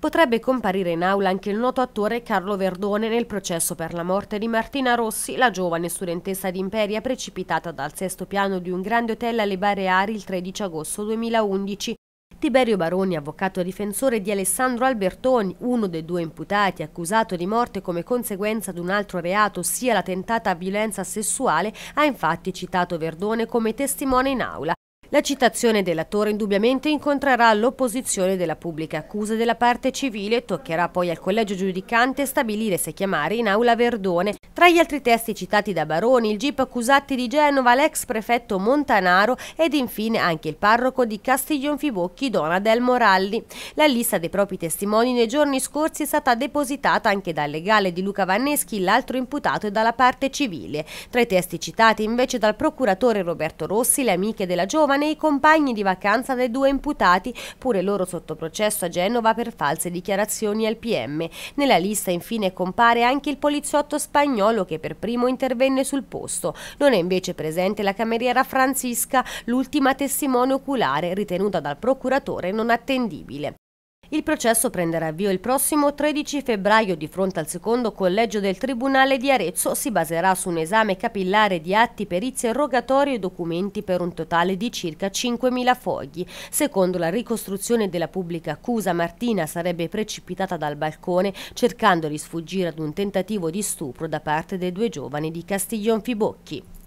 Potrebbe comparire in aula anche il noto attore Carlo Verdone nel processo per la morte di Martina Rossi, la giovane studentessa di Imperia precipitata dal sesto piano di un grande hotel alle Bareari il 13 agosto 2011. Tiberio Baroni, avvocato difensore di Alessandro Albertoni, uno dei due imputati accusato di morte come conseguenza di un altro reato, sia la tentata violenza sessuale, ha infatti citato Verdone come testimone in aula. La citazione dell'attore indubbiamente incontrerà l'opposizione della pubblica accusa della parte civile e toccherà poi al collegio giudicante stabilire se chiamare in aula Verdone. Tra gli altri testi citati da Baroni, il GIP accusati di Genova, l'ex prefetto Montanaro ed infine anche il parroco di Castiglionfibocchi Dona Del Moralli. La lista dei propri testimoni nei giorni scorsi è stata depositata anche dal legale di Luca Vanneschi, l'altro imputato e dalla parte civile. Tra i testi citati invece dal procuratore Roberto Rossi, le amiche della giovane i compagni di vacanza dei due imputati, pure loro sotto processo a Genova per false dichiarazioni al PM. Nella lista infine compare anche il poliziotto spagnolo che per primo intervenne sul posto. Non è invece presente la cameriera Francisca, l'ultima testimone oculare ritenuta dal procuratore non attendibile. Il processo prenderà avvio il prossimo 13 febbraio di fronte al secondo collegio del Tribunale di Arezzo. Si baserà su un esame capillare di atti, perizie, erogatorie e documenti per un totale di circa 5.000 fogli. Secondo la ricostruzione della pubblica accusa, Martina sarebbe precipitata dal balcone cercando di sfuggire ad un tentativo di stupro da parte dei due giovani di Castiglion Fibocchi.